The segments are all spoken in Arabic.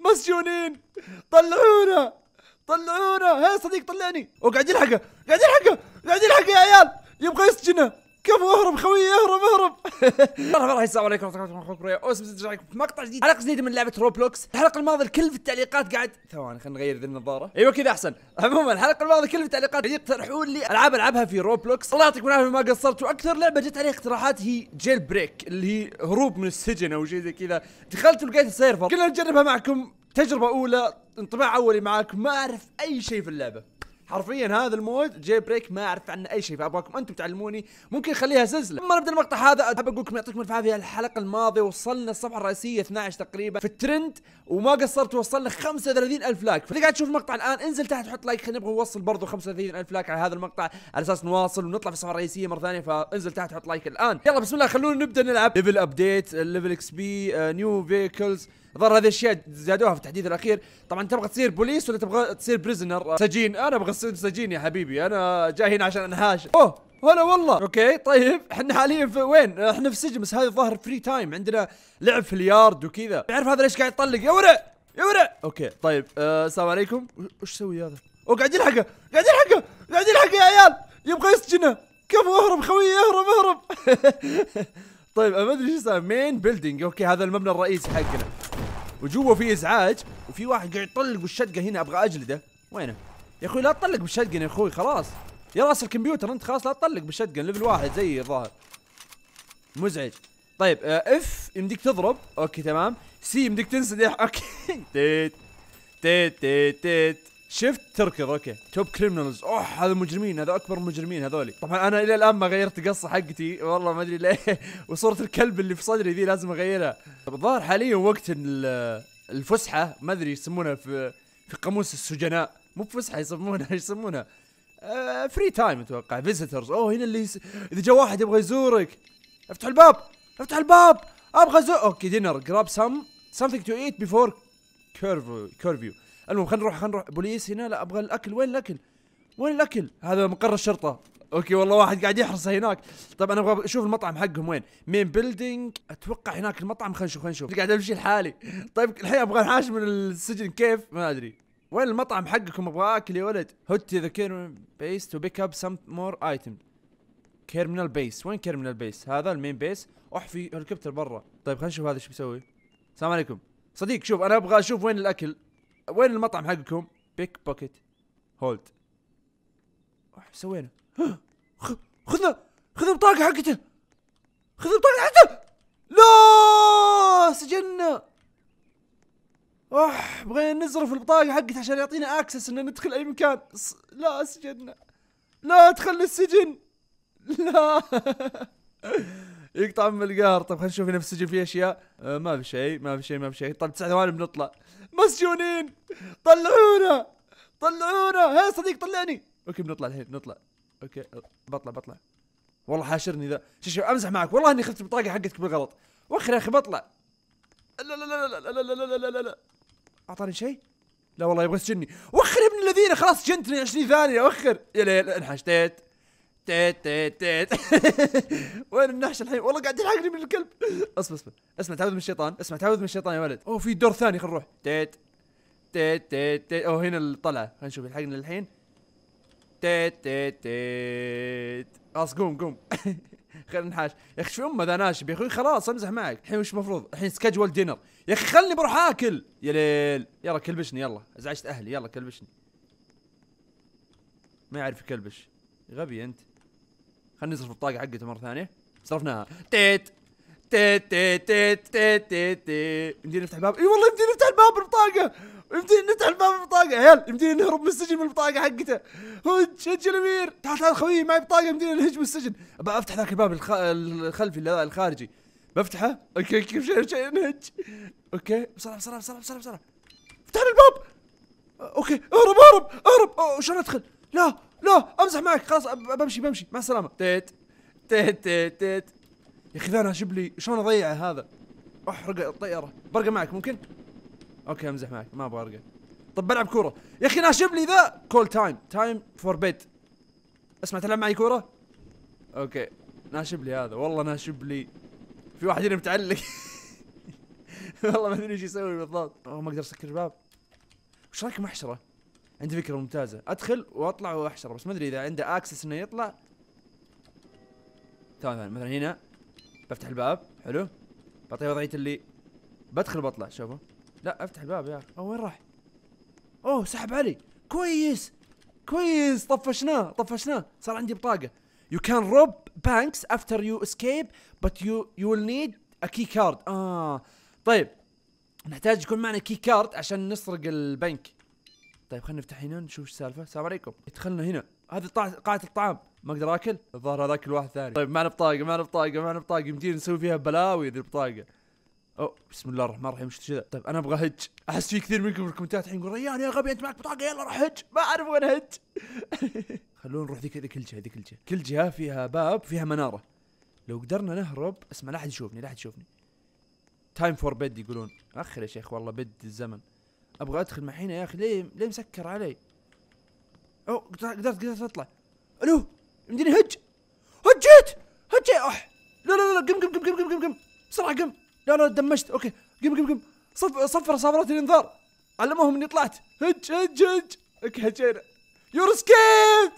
مسجونين طلعونا طلعونا ها صديق طلعني وقاعد يلحقه قاعد يلحقه قاعد يلحقه يا عيال يبغى يسجنه كفو اهرب خوي اهرب اهرب مرحبا مرحبا السلام عليكم ورحمه الله وبركاته اسف جايكم في مقطع جديد حلقه جديده من لعبه روبلوكس الحلقه الماضيه الكل في التعليقات قاعد ثواني خلينا نغير ذي النظاره ايوه كذا احسن عموما الحلقه الماضيه الكل في التعليقات قاعد يقترحون لي العاب العبها في روبلوكس الله يعطيكم العافيه ما قصرت واكثر لعبه جت عليها اقتراحات هي جيل بريك اللي هي هروب من السجن او شيء زي كذا دخلت ولقيت السيرفر كنا نجربها معكم تجربه اولى انطباع اولي معاكم ما اعرف اي شيء في اللعبه حرفيا هذا المود جاي بريك ما اعرف عنه اي شيء فابغاكم انتم تعلموني ممكن اخليها سلسله لما نبدا المقطع هذا احب اقول لكم يعطيكم الف عافيه الحلقه الماضيه وصلنا الصفحه الرئيسيه 12 تقريبا في الترند وما قصرت وصلنا 35000 لايك فاللي قاعد تشوف المقطع الان انزل تحت حط لايك خلينا نبغى نوصل برضه 35000 لايك على هذا المقطع على اساس نواصل ونطلع في الصفحه الرئيسيه مره ثانيه فانزل تحت حط لايك الان يلا بسم الله خلونا نبدا نلعب ليفل ابديت ليفل اكس بي نيو فيكلز ظهر هذه الاشياء زادوها في التحديث الاخير طبعا تبغى تصير بوليس ولا تبغى تصير بريزنر آه، سجين انا ابغى سجين يا حبيبي انا جاي هنا عشان انهاش اوه هلا والله اوكي طيب احنا حاليا في وين احنا في سجن بس هذا ظاهر فري تايم عندنا لعب في اليارد وكذا تعرف هذا ليش قاعد يطلق يا ورع يا ورع اوكي طيب آه، السلام أه عليكم وش يسوي هذا اوه قاعد يلحقه قاعد يلحقه قاعد يلحقه يا عيال يبغى يسجنه كفو اهرب خويي اهرب اهرب طيب ما ادري شو اسمه مين بيلدينج اوكي هذا المبنى الرئيسي حقنا وجوا في ازعاج وفي واحد قاعد يطلق بالشقه هنا ابغى اجلده وينه يا اخوي لا تطلق بالشتقن يا اخوي خلاص يا راس الكمبيوتر انت خلاص لا تطلق بالشتقن ليفل واحد زي الظاهر مزعج طيب آه، اف يمديك تضرب اوكي تمام سي يمديك تنسدح اوكي تيت تيت تيت تيت شفت تركض اوكي توب كريمنالز اوه هذا مجرمين هذا اكبر مجرمين هذولي طبعا انا الى الان ما غيرت قصه حقتي والله ما ادري ليه وصوره الكلب اللي في صدري ذي لازم اغيرها الظاهر حاليا وقت الفسحه ما ادري يسمونها في في قاموس السجناء مو بفسحه يسمونها ايش يسمونها؟ فري آه، تايم اتوقع فيزيترز اوه هنا اللي يس... اذا جاء واحد يبغى يزورك افتح الباب افتح الباب ابغى ازور اوكي دينر جراب سم سمثينج تو ايت بيفور كيرفيو المهم خلينا نروح خلينا نروح بوليس هنا لا ابغى الاكل وين الاكل؟ وين الاكل؟ هذا مقر الشرطه اوكي والله واحد قاعد يحرص هناك طب انا ابغى اشوف المطعم حقهم وين مين بيلدينج اتوقع هناك المطعم خلينا نشوف خلينا نشوف قاعد امشي لحالي طيب الحين ابغى انحاش من السجن كيف ما ادري وين المطعم حقكم ابغى اكل يا ولد هوت ذا كير بيس تو بيك اب سم مور ايتم كيرمينال بيس وين كيرمينال بيس هذا المين بيس اح في هليكوبتر برا طيب خلينا نشوف هذا ايش بيسوي السلام عليكم صديق شوف انا ابغى اشوف وين الاكل وين المطعم حقكم بيك بوكيت هولد اح سوينا خذ خذ البطاقه حقته خذ البطاقه حقته لا سجننا اوه بغينا نزرف البطاقة حقته عشان يعطينا اكسس ان ندخل اي مكان لا سجننا لا ادخل السجن لا يقطع من القهر طب خلينا نشوف هنا في السجن في اشياء آه ما في شيء ما في شيء ما في شيء طيب تسع ثواني بنطلع مسجونين طلعونا طلعونا هي صديق طلعني اوكي بنطلع الحين بنطلع اوكي بطلع بطلع والله حاشرني ذا شوف شوف امزح معك والله اني خفت البطاقه حقتك بالغلط وخر يا اخي بطلع لا لا لا لا لا لا لا لا لا لا اعطاني شيء؟ لا والله يبغى يسجني وخر يا ابن الذين خلاص جنتني 20 ثانيه وخر يا ليل انحش تيت تيت تيت تيت وين النحش الحين والله قاعد يلحقني من الكلب اصبر اصبر اسمع تعوذ من الشيطان اسمع تعوذ من الشيطان يا ولد اوه في دور ثاني خلينا نروح تيت تيت تيت تيت اوه هنا الطلعه خلينا نشوف يلحقني الحين تيت تيت تيت خلاص قوم قوم خلينا نحاش يا اخي شو امه ذا ناشب يا اخوي خلاص امزح معك الحين وش المفروض الحين سكجول دينر يا اخي خلني بروح اكل يا ليل يلا كلبشني يلا ازعجت اهلي يلا كلبشني ما يعرف يكلبش غبي انت خلني نصرف الطاقه حقته مره ثانيه صرفناها تيت تيت تيت تيت تيت تيت تيت نفتح الباب اي والله يمديني نفتح الباب ت يمديني نفتح الباب بالبطاقه يا عيال يمديني نهرب من السجن بالبطاقه حقته هج هج الامير تعال تعال خويي معي بطاقه يمديني نهج من السجن ابى افتح ذاك الباب الخ... الخلفي الخارجي بفتحه اوكي كيف شيء شيء نهج اوكي بسرعه بسرعه بسرعه بسرعه بسرعه فتحنا الباب اوكي اهرب اهرب اهرب شلون ادخل لا لا امزح معك خلاص بمشي بمشي مع السلامه تيت تيت تيت تيت يا اخي ذا انا شبلي شلون اضيعه هذا احرق الطياره برقى معك ممكن اوكي امزح معك ما ابغى ارقد طب بلعب كوره يا اخي ناشب لي ذا كول تايم تايم فور بيت اسمع تلعب معي كوره اوكي ناشب لي هذا والله ناشب لي في واحد هنا متعلق والله ما ادري ايش يسوي بالضبط ما اقدر اسكر الباب وش رايكم احشره عندي فكره ممتازه ادخل واطلع واحشره بس ما ادري اذا عنده اكسس انه يطلع تمام مثلا هنا بفتح الباب حلو بعطيه وضعيه اللي بدخل بطلع شوفوا لا افتح الباب يا أو وين راح؟ اوه سحب علي كويس كويس طفشناه طفشناه صار عندي بطاقة يو كان روب بانكس افتر يو اسكيب بت يو يو ويل نيد ا كي كارد اه طيب نحتاج يكون معنا كي كارد عشان نسرق البنك طيب خلينا نفتح هنا نشوف ايش السالفه السلام عليكم دخلنا هنا هذه قاعه الطعام ما اقدر اكل الظاهر هذاك الواحد ثاني طيب معنا بطاقه معنا بطاقه معنا بطاقه يمدينا نسوي فيها بلاوي ذي البطاقه او بسم الله الرحمن الرحيم شفت كذا طيب انا ابغى هج احس في كثير منكم في الكومنتات الحين يقول ريان يا غبي انت معك بطاقه يلا روح هج ما اعرف وين هج خلونا نروح ذيك ذيك الجهه ذيك الجهه كل جهه فيها باب فيها مناره لو قدرنا نهرب اسمع لا احد يشوفني لا احد يشوفني تايم فور بيد يقولون اخر يا شيخ والله بيد الزمن ابغى ادخل حين يا اخي ليه ليه مسكر علي او قدرت قدرت اطلع الو يمديني هج هجيت هجيت اح لا لا لا قم قم قم قم قم قم بسرعه قم لا لا دمجت اوكي قم قم قم صف صفر صفرات الانذار علموهم اني طلعت هج هج هج اوكي هجينا يور سكيب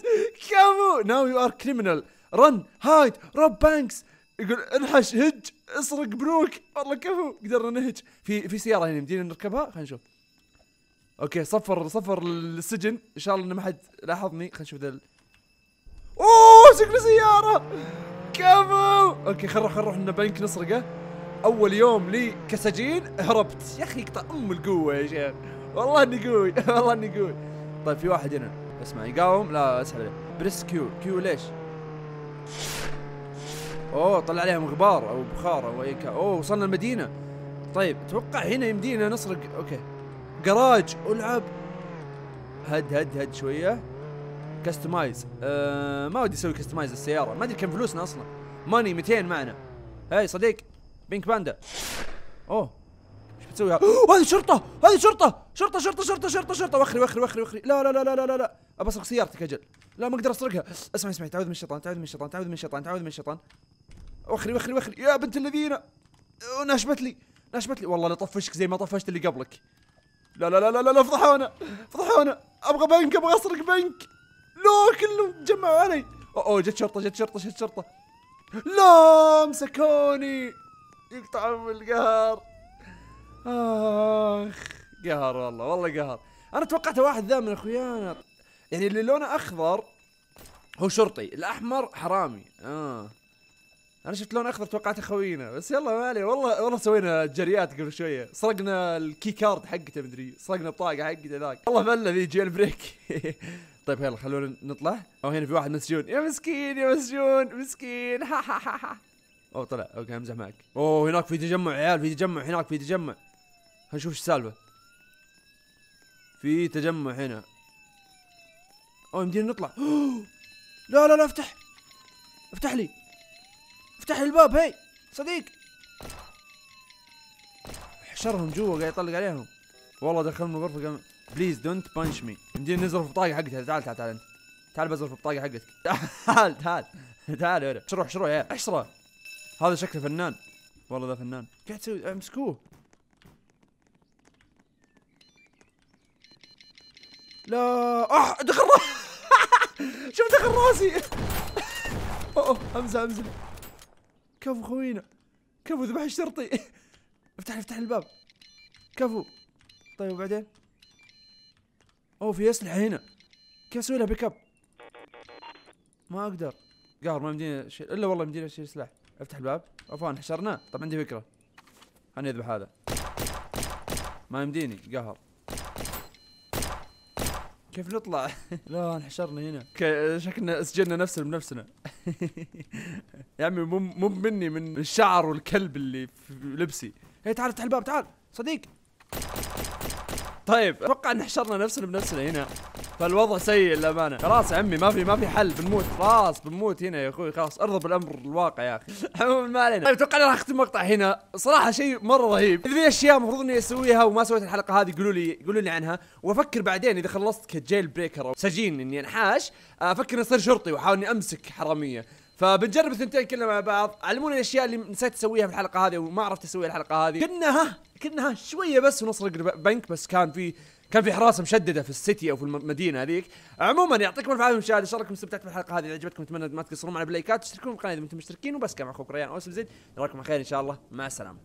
كامو ناو يو ار كريمنال رن هايد روب بانكس يقول انحش هج اسرق بنوك والله كفو قدرنا نهج في في سياره هنا يمدينا نركبها خلينا نشوف اوكي صفر صفر السجن ان شاء الله انه ما حد لاحظني خلينا نشوف ذا اوه شكله سياره كفو اوكي خلينا نروح خلينا نروح بنك نسرقه اول يوم لي كسجين هربت يا اخي يقطع ام القوه يا شيخ والله اني قوي والله اني قوي طيب في واحد هنا اسمع يقاوم لا اسحب عليه بريس كيو كيو ليش اوه طلع عليهم غبار او بخار او اي اوه وصلنا المدينه طيب اتوقع هنا يمدينا نسرق اوكي جراج العب هد هد هد شويه كستمايز أه ما ودي اسوي كستمايز السياره ما ادري كم فلوسنا اصلا ماني 200 معنا هاي صديق بينك باندا اوه ايش بتسوي هذا؟ هذه شرطة هذه شرطة شرطة شرطة شرطة شرطة شرطة وخري وخري وخري وخري لا لا لا لا لا لا لا ابى اسرق سيارتك اجل لا ما اقدر اسرقها اسمع اسمع تعوذ من الشيطان تعوذ من الشيطان تعوذ من الشيطان تعوذ من الشيطان وخري وخري وخري يا بنت الذين ناشبت لي ناشبت لي والله لطفشك زي ما طفشت اللي قبلك لا لا لا لا لا فضحونا فضحونا ابغى بنك ابغى اسرق بنك لا كلهم تجمعوا علي اوه جت شرطة جت شرطة جت شرطة لا مسكوني يقطعون القهر اخ قهر والله والله قهر انا توقعت واحد ذا من اخويانا يعني اللي لونه اخضر هو شرطي الاحمر حرامي اه انا شفت لون اخضر توقعت اخوينا بس يلا ما عليه والله والله سوينا جريات قبل شويه سرقنا الكي كارد حقته مدري سرقنا بطاقه حقته ذاك والله فله ذي جيل بريك طيب يلا خلونا نطلع او هنا في واحد مسجون يا مسكين يا مسجون مسكين ها ها ها ها اوه طلع اوكي امزح معك اوه هناك في تجمع عيال في تجمع هناك في تجمع هنشوف ايش السالفه في تجمع هنا اوه يمدينا نطلع أوه. لا لا لا افتح افتح لي افتح لي الباب هي صديق حشرهم جوا قاعد يطلق عليهم والله دخلهم الغرفه قام بليز دونت بانش مي يمدينا نزرف البطاقه حقتها تعال تعال تعال انت تعال بزرف البطاقه حقتك تعال تعال تعال هنا ايش شروح ايش يا احشره هذا شكله فنان والله ذا فنان قاعد تسوي امسكوه لا اح آه، دخل راسي شوف دخل راسي اوه امزح امزح كفو خوينا كفو ذبح الشرطي افتح افتح الباب كفو طيب وبعدين اوه في اسلحه هنا كيف اسوي لها بيك اب ما اقدر قهر ما يمديني شيء الا والله يمديني اشيل سلاح افتح الباب عفوا انحشرنا طب عندي فكره خليني اذبح هذا ما يمديني قهر كيف نطلع؟ لا انحشرنا هنا شكلنا سجلنا نفسنا بنفسنا يا عمي مو مو مني من الشعر والكلب اللي في لبسي هي تعال افتح الباب تعال صديق طيب اتوقع ان حشرنا نفسنا بنفسنا هنا فالوضع سيء للامانه خلاص يا عمي ما في ما في حل بنموت خلاص بنموت هنا يا اخوي خلاص ارضى بالامر الواقع يا اخي عموما ما علينا طيب اتوقع راح اختم المقطع هنا صراحه شيء مره رهيب اذا في اشياء المفروض اني اسويها وما سويت الحلقه هذه قولوا لي قولوا لي عنها وافكر بعدين اذا خلصت كجيل بريكر او سجين اني انحاش آه، افكر اني اصير شرطي واحاول اني امسك حراميه فبنجرب الثنتين كلنا مع بعض علمونا الاشياء اللي نسيت اسويها في الحلقه هذه وما عرفت اسويها الحلقه هذه كنا ها كنا ها شويه بس ونسرق بنك بس كان في كان في حراسه مشدده في السيتي او في المدينه هذيك عموما يعطيكم الف عافيه مشاهد ان شاء بالحلقه هذه اذا عجبتكم اتمنى ما تقصرون معنا بلايكات وتشتركون بالقناه اذا انتم مشتركين وبس كان معكم ريان اوسل زيد نراكم على خير ان شاء الله مع السلامه